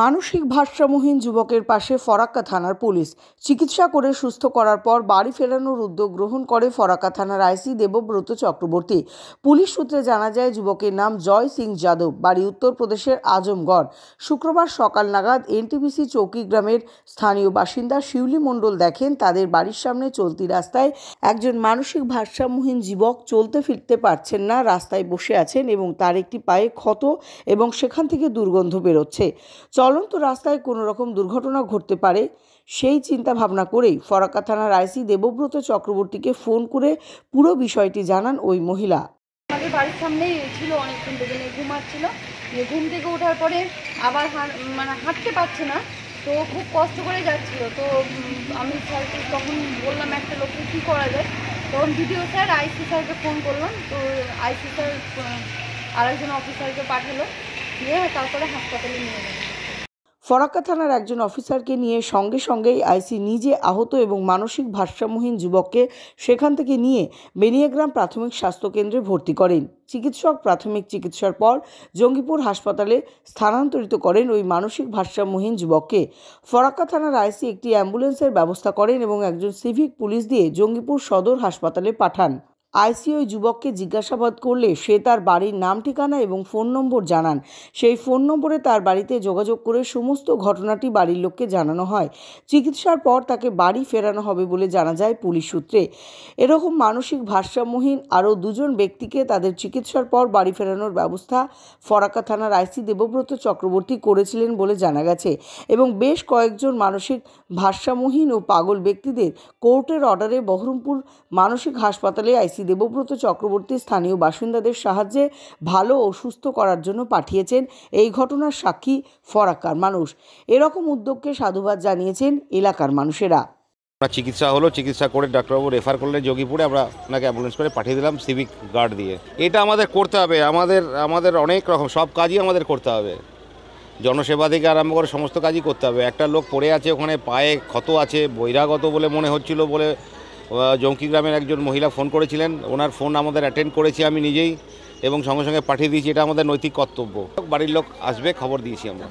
মানসিক ভারসাম্যহীন যুবকের পাশে ফরাক্কা থানার পুলিশ চিকিৎসা করে সুস্থ করার পর বাড়ি ফেরানোর উদ্যোগ গ্রহণ করে ফরাক্কা থানার আইসি দেবব্রত চক্রবর্তী পুলিশ সূত্রে জানা যায় যুবকের নাম জয় সিং যাদব বাড়ি উত্তরপ্রদেশের আজমগড় শুক্রবার সকাল নাগাদ এনটিপিসি চৌকি গ্রামের স্থানীয় বাসিন্দা শিউলি মণ্ডল দেখেন তাদের বাড়ির সামনে চলতি রাস্তায় একজন মানসিক ভারসাম্যহীন যুবক চলতে ফিরতে পারছেন না রাস্তায় বসে আছেন এবং তার একটি পায়ে ক্ষত এবং সেখান থেকে দুর্গন্ধ বেরোচ্ছে চলন্ত রাস্তায় কোনো রকম দুর্ঘটনা ঘটতে পারে সেই চিন্তা ভাবনা করেই ফরাক্কা থানার আইসি দেবব্রত চক্রবর্তীকে ফোন করে পুরো বিষয়টি জানান ওই মহিলা আমাদের বাড়ির সামনেই ছিল অনেকক্ষণ থেকে ঘুমাচ্ছিল ঘুম থেকে ওঠার পরে আবার মানে হাঁটতে পারছে না তো খুব কষ্ট করে যাচ্ছিল তো আমি স্যারকে তখন বললাম একটা লোককে কী করা যায় তখন ভিডিও স্যার আইসি স্যারকে ফোন করলাম তো আইসি স্যার আরেকজন অফিসারকে পাঠালো দিয়ে তারপরে হাসপাতালে নিয়ে গেল ফরাক্কা থানার একজন অফিসারকে নিয়ে সঙ্গে সঙ্গেই আইসি নিজে আহত এবং মানসিক ভারসাম্যহীন যুবককে সেখান থেকে নিয়ে বেনিয়াগ্রাম প্রাথমিক স্বাস্থ্যকেন্দ্রে ভর্তি করেন চিকিৎসক প্রাথমিক চিকিৎসার পর জঙ্গিপুর হাসপাতালে স্থানান্তরিত করেন ওই মানসিক ভারসাম্যহীন যুবককে ফরাক্কা থানার আইসি একটি অ্যাম্বুলেন্সের ব্যবস্থা করেন এবং একজন সিভিক পুলিশ দিয়ে জঙ্গিপুর সদর হাসপাতালে পাঠান আইসিও যুবককে জিজ্ঞাসাবাদ করলে সে তার বাড়ির নাম ঠিকানা এবং ফোন নম্বর জানান সেই ফোন নম্বরে তার বাড়িতে যোগাযোগ করে সমস্ত ঘটনাটি বাড়ির লোককে জানানো হয় চিকিৎসার পর তাকে বাড়ি ফেরানো হবে বলে জানা যায় পুলিশ সূত্রে এরকম মানসিক ভারসাম্যহীন আরও দুজন ব্যক্তিকে তাদের চিকিৎসার পর বাড়ি ফেরানোর ব্যবস্থা ফরাকা থানার আইসি দেবব্রত চক্রবর্তী করেছিলেন বলে জানা গেছে এবং বেশ কয়েকজন মানসিক ভারসাম্যহীন ও পাগল ব্যক্তিদের কোর্টের অর্ডারে বহরমপুর মানসিক হাসপাতালে আইসি দেবব্রত চক্রবর্তী স্থানীয় বাসিন্দাদের সাহায্যে ভালো ও সুস্থ করার জন্য পাঠিয়েছেন এই ঘটনার সাক্ষী ফরাক্কার মানুষ এরকম উদ্যোগকে সাধুবাদ জানিয়েছেন এলাকার মানুষেরা আমরা চিকিৎসা হলো চিকিৎসা করে ডাক্তারবাবু রেফার করলে যোগীপুরে আমরা আপনাকে অ্যাম্বুলেন্স করে পাঠিয়ে দিলাম সিভিক গার্ড দিয়ে এটা আমাদের করতে হবে আমাদের আমাদের অনেক রকম সব কাজই আমাদের করতে হবে জনসেবা থেকে আরম্ভ করে সমস্ত কাজই করতে হবে একটা লোক পড়ে আছে ওখানে পায়ে ক্ষত আছে বহিরাগত বলে মনে হচ্ছিল বলে জঙ্কি গ্রামের একজন মহিলা ফোন করেছিলেন ওনার ফোন আমাদের অ্যাটেন্ড করেছি আমি নিজেই এবং সঙ্গে সঙ্গে পাঠিয়ে দিয়েছি এটা আমাদের নৈতিক কর্তব্য বাড়ির লোক আসবে খবর দিয়েছি আমরা